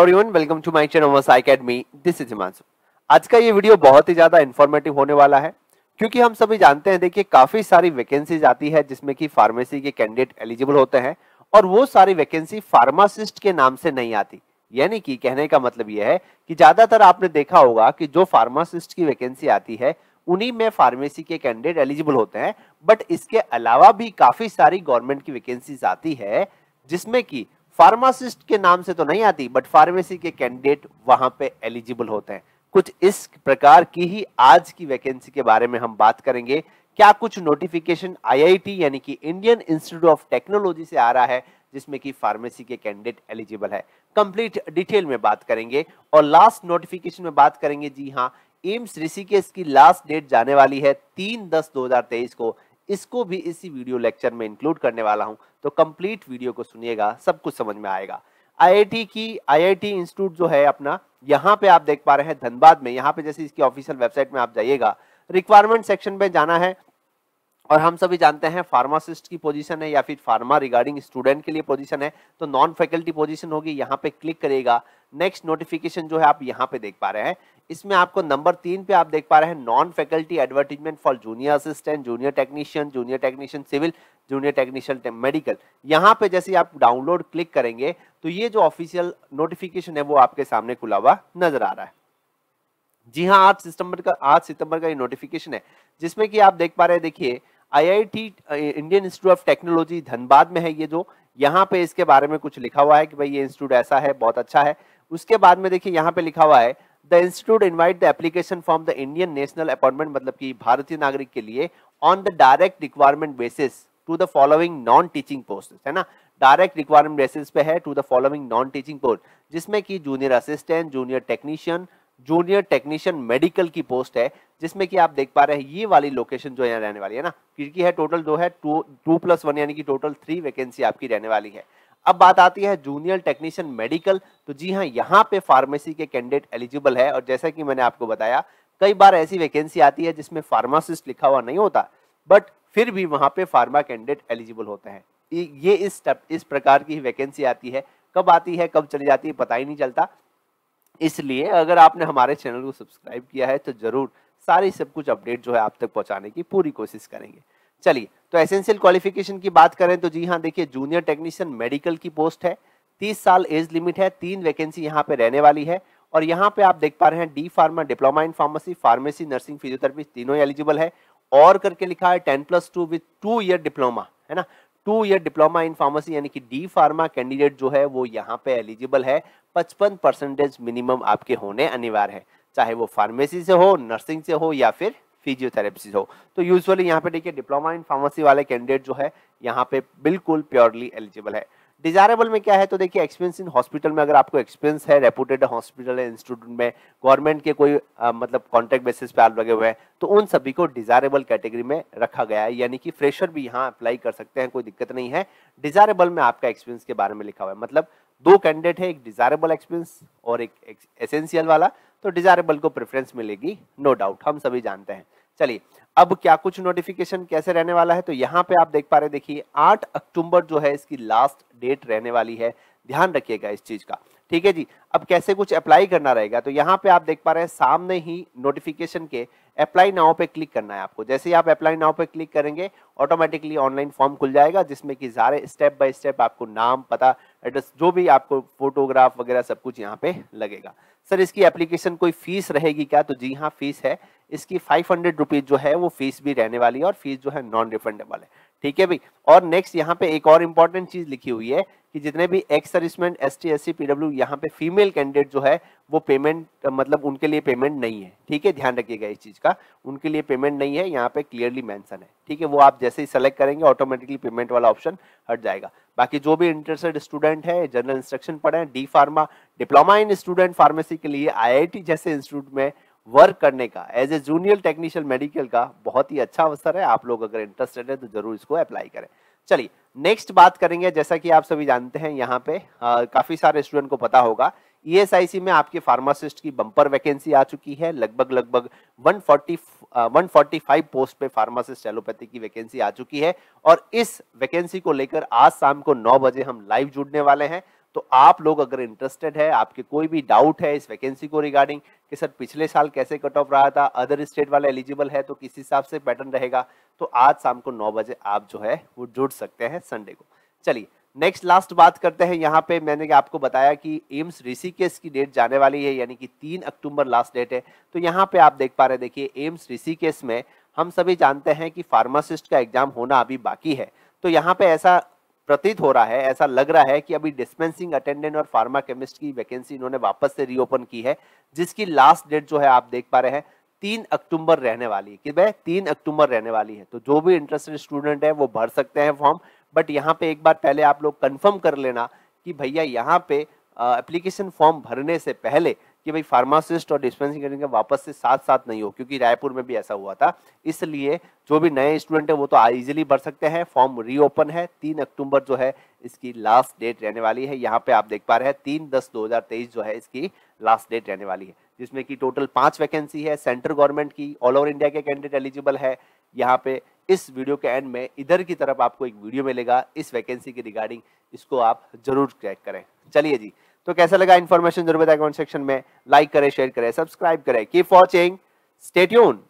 everyone welcome to my channel Masai academy this is Himanshu आज का ये वीडियो बहुत ही ज़्यादा इन्फॉर्मेटिव होने वाला है क्योंकि हम सभी जानते हैं देखिए काफ़ी सारी वैकेंसीज आती है जिसमें कि फार्मेसी के कैंडिडेट एलिजिबल होते हैं और वो सारी वैकेंसी फार्मासिस्ट के नाम से नहीं आती यानी कि कहने का मतलब यह है कि ज़्यादातर आपने देखा होगा कि जो फार्मासिस्ट की वैकेंसी आती है उन्हीं में फार्मेसी के कैंडिडेट एलिजिबल होते हैं बट इसके अलावा भी काफ़ी सारी गवर्नमेंट की वैकेंसीज आती है जिसमें कि फार्मासिस्ट के नाम से तो नहीं आती बट फार्मेसी के कैंडिडेट वहां पे एलिजिबल होते हैं कुछ इस प्रकार की ही आज की वैकेंसी के बारे में हम बात करेंगे क्या कुछ नोटिफिकेशन आईआईटी यानी कि इंडियन इंस्टीट्यूट ऑफ टेक्नोलॉजी से आ रहा है जिसमें कि फार्मेसी के कैंडिडेट एलिजिबल है कंप्लीट डिटेल में बात करेंगे और लास्ट नोटिफिकेशन में बात करेंगे जी हाँ एम्स ऋषिकेश की लास्ट डेट जाने वाली है तीन दस दो को इसको भी इसी वीडियो लेक्चर में इंक्लूड करने वाला हूँ तो कंप्लीट वीडियो को सुनिएगा सब कुछ समझ में आएगा आईआईटी की आईआईटी इंस्टीट्यूट जो है अपना यहाँ पे आप देख पा रहे हैं धनबाद में यहाँ पे जैसे इसकी ऑफिशियल वेबसाइट में आप जाइएगा रिक्वायरमेंट सेक्शन में जाना है और हम सभी जानते हैं फार्मासिस्ट की पोजीशन है या फिर फार्मा रिगार्डिंग स्टूडेंट के लिए पोजीशन है तो नॉन फैकल्टी पोजीशन होगी यहाँ पे क्लिक करेगा नेक्स्ट नोटिफिकेशन जो है आप यहाँ पे देख पा रहे हैं इसमें आपको नंबर तीन पे आप देख पा रहे हैं non faculty advertisement for junior assistant junior technician junior technician civil junior technician medical यहाँ पे जैसे आप डाउनलोड क्लिक करेंगे तो ये जो ऑफिशियल नोटिफिकेशन है वो आपके सामने खुला हुआ नजर आ रहा है जी हाँ आठ सितंबर का आठ सितंबर का ये नोटिफिकेशन है जिसमें कि आप देख पा रहे हैं देखिए IIT Indian institute of technology Dhanbad में है ये जो यहाँ पे इसके बारे में कुछ लिखा हुआ है कि भाई ये इंस्टीट्यूट ऐसा है बहुत अच्छा है उसके बाद में देखिए यहाँ पे लिखा हुआ है the institute invite the application form the Indian national appointment मतलब कि भारतीय नागरिक के लिए on the direct requirement basis to the following non teaching post है ना डायरेक्ट रिक्वायरमेंट बेसिस पे है to the following non teaching post जिसमें कि junior assistant junior technician junior technician medical की पोस्ट है जिसमें कि आप देख पा रहे हैं ये वाली लोकेशन जो यहाँ रहने वाली है ना क्योंकि है टोटल दो है टू टू प्लस वन यानी कि टोटल थ्री वैकेंसी आपकी रहने वाली है अब बात आती है जूनियर टेक्नीशियन मेडिकल तो जी हाँ यहाँ पे फार्मेसी के कैंडिडेट एलिजिबल है और जैसा कि मैंने आपको बताया कई बार ऐसी वैकेंसी आती है जिसमें फार्मासिस्ट लिखा हुआ नहीं होता बट फिर भी वहाँ पे फार्मा कैंडिडेट एलिजिबल होते हैं ये इस टप, इस प्रकार की वैकेंसी आती है कब आती है कब चली जाती है पता ही नहीं चलता इसलिए अगर आपने हमारे चैनल को सब्सक्राइब किया है तो जरूर सारी सब कुछ अपडेट जो है आप तक पहुंचाने की पूरी कोशिश करेंगे चलिए तो एसेंशियल क्वालिफिकेशन की बात करें तो जी हाँ देखिए जूनियर टेक्नीशियन मेडिकल की पोस्ट है तीस साल एज लिमिट है तीन वैकेंसी यहाँ पे रहने वाली है और यहाँ पे आप देख पा रहे हैं D pharma diploma in pharmacy pharmacy nursing physiotherapy तीनों एलिजिबल है और करके लिखा है ten plus two with two year diploma है ना two year diploma in pharmacy यानी कि डी फार्मा कैंडिडेट जो है वो यहाँ पे एलिजिबल है पचपन परसेंटेज मिनिमम आपके होने अनिवार्य है चाहे वो फार्मेसी से हो नर्सिंग से हो या फिर फिजियोथेरेपिस्ट हो तो यूजुअली यहाँ पे देखिए डिप्लोमा इन फार्मेसी वाले कैंडिडेट जो है यहाँ पे बिल्कुल प्योरली एलिजिबल है डिजायरेबल में क्या है तो देखिए एक्सपीरियंस इन हॉस्पिटल में अगर आपको एक्सपीरियंस है रेपुटेड हॉस्पिटल है इंस्टीट्यूट में गवर्नमेंट के कोई आ, मतलब कॉन्ट्रैक्ट बेसिस पे आप लगे हुए हैं तो उन सभी को डिजायरेबल कैटेगरी में रखा गया है यानी कि फ्रेशर भी यहाँ अप्लाई कर सकते हैं कोई दिक्कत नहीं है डिजायरेबल में आपका एक्सपीरियंस के बारे में लिखा हुआ है मतलब दो कैंडिडेट है एक डिजायरेबल एक्सपीरियंस और एक एसेंशियल वाला तो डिजायरेबल को प्रेफरेंस मिलेगी नो डाउट हम सभी जानते हैं चलिए अब क्या कुछ नोटिफिकेशन कैसे रहने वाला है तो यहाँ पे आप देख पा रहे देखिए 8 अक्टूबर जो है इसकी लास्ट डेट रहने वाली है ध्यान रखिएगा इस चीज का ठीक है जी अब कैसे कुछ अप्लाई करना रहेगा तो यहाँ पे आप देख पा रहे हैं सामने ही नोटिफिकेशन के अप्लाई नाव पे क्लिक करना है आपको जैसे ही आप अप्लाई नाव पे क्लिक करेंगे ऑटोमेटिकली ऑनलाइन फॉर्म खुल जाएगा जिसमें कि सारे स्टेप बाय स्टेप आपको नाम पता एड्रेस जो भी आपको फोटोग्राफ वगैरह सब कुछ यहाँ पे लगेगा सर इसकी एप्लीकेशन कोई फीस रहेगी क्या तो जी हाँ फीस है इसकी फाइव हंड्रेड रुपीज़ जो है वो फीस भी रहने वाली है और फीस जो है नॉन रिफंडेबल है ठीक है भाई और नेक्स्ट यहाँ पे एक और इम्पोर्टेंट चीज लिखी हुई है कि जितने भी ex serviceman S T S C PW यहाँ पे फीमेल कैंडिडेट जो है वो पेमेंट मतलब उनके लिए पेमेंट नहीं है ठीक है ध्यान रखिएगा इस चीज का उनके लिए पेमेंट नहीं है यहाँ पे क्लियरली मेंशन है ठीक है वो आप जैसे ही सेलेक्ट करेंगे ऑटोमेटिकली पेमेंट वाला ऑप्शन हट जाएगा बाकी जो भी इंटरेस्टेड स्टूडेंट है जनरल इंस्ट्रक्शन पढ़े D pharma diploma in student pharmacy के लिए आई जैसे इंस्टीट्यूट में वर्क करने का as a junior technician medical का बहुत ही अच्छा अवसर है आप लोग अगर इंटरेस्टेड है तो जरूर इसको अप्लाई करें चलिए नेक्स्ट बात करेंगे जैसा कि आप सभी जानते हैं यहाँ पे आ, काफी सारे स्टूडेंट को पता होगा ई e में आपके फार्मासिस्ट की बम्पर वैकेंसी आ चुकी है लगभग लगभग 140 फोर्टी पोस्ट पे फार्मासिस्ट एलोपैथी की वैकेंसी आ चुकी है और इस वैकेंसी को लेकर आज शाम को 9 बजे हम लाइव जुड़ने वाले हैं तो आप लोग अगर इंटरेस्टेड है आपके कोई भी डाउट है इस वैकेंसी को रिगार्डिंग कि सर पिछले साल कैसे कट ऑफ रहा था अदर स्टेट वाला एलिजिबल है तो किस हिसाब से पैटर्न रहेगा तो आज शाम को नौ बजे आप जो है वो जुड़ सकते हैं संडे को चलिए नेक्स्ट लास्ट बात करते हैं यहाँ पे मैंने आपको बताया कि एम्स ऋषिकेश की डेट जाने वाली है यानी कि तीन अक्टूबर लास्ट डेट है तो यहाँ पे आप देख पा रहे देखिए एम्स ऋषिकेश में हम सभी जानते हैं कि फार्मासिस्ट का एग्जाम होना अभी बाकी है तो यहाँ पे ऐसा प्रतीत हो रहा है ऐसा लग रहा है कि अभी डिस्पेंसिंग अटेंडेंट और फार्मा केमिस्ट की वैकेंसी इन्होंने वापस से रीओपन की है जिसकी लास्ट डेट जो है आप देख पा रहे हैं तीन अक्टूबर रहने वाली है कि भाई तीन अक्टूबर रहने वाली है तो जो भी इंटरेस्टेड स्टूडेंट है वो भर सकते हैं फॉर्म बट यहाँ पे एक बार पहले आप लोग कन्फर्म कर लेना कि भैया यहाँ पे एप्लीकेशन फॉर्म भरने से पहले कि भाई फार्मासिस्ट और डिस्पेंसिंग क्लिनिक वापस से साथ साथ नहीं हो क्योंकि रायपुर में भी ऐसा हुआ था इसलिए जो भी नए स्टूडेंट है वो तो इजिली भर सकते हैं फॉर्म रीओपन है तीन अक्टूबर जो है इसकी लास्ट डेट रहने वाली है यहाँ पे आप देख पा रहे हैं तीन दस दो जो है इसकी लास्ट डेट रहने वाली है जिसमें कि टोटल पांच वैकेंसी है सेंट्रल गवर्नमेंट की ऑल ओवर इंडिया के कैंडिडेट एलिजिबल है यहाँ पे इस वीडियो के एंड में इधर की तरफ आपको एक वीडियो मिलेगा इस वैकेंसी के रिगार्डिंग इसको आप जरूर चेक करें चलिए जी तो कैसा लगा इन्फॉर्मेशन जरूर है कमेंट सेक्शन में लाइक करें शेयर करें सब्सक्राइब करें कीप वॉचिंग स्टेट्यून